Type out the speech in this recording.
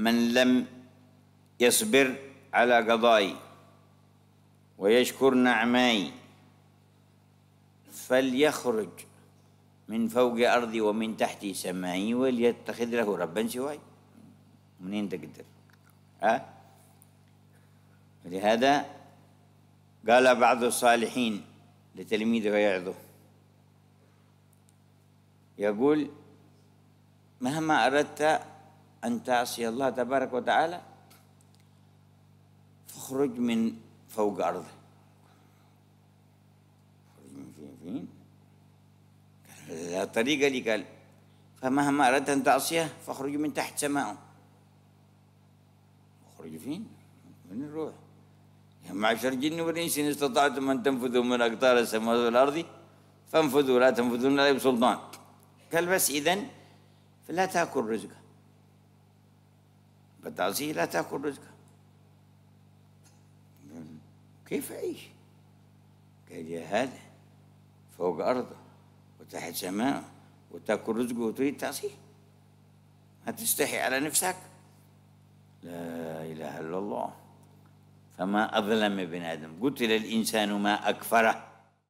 من لم يصبر على قضائي ويشكر نعماي فليخرج من فوق أرضي ومن تحت سمائي وليتخذ له ربا سواي منين تقدر أه؟ لهذا قال بعض الصالحين لتلميذه يعظه يقول مهما أردت أن تعصي الله تبارك وتعالى فاخرج من فوق أرضه اخرج من فين فين قال لا طريقة لي قال فمهما أردت أن تعصيه فاخرج من تحت سماعه اخرج فين من الروح يا معشر الجن والإنس إن استطعتم أن تنفذوا من أقطار السماوات والأرض فانفذوا لا تنفذون إلا بسلطان قال بس إذن فلا تأكل رزقه بتعزيه لا تاكل رزقه كيف اعيش هذا فوق ارضه وتحت سماءه وتاكل رزقه وتريد تعصيه ما تستحي على نفسك لا اله الا الله فما اظلم ابن ادم قتل الانسان ما اكفره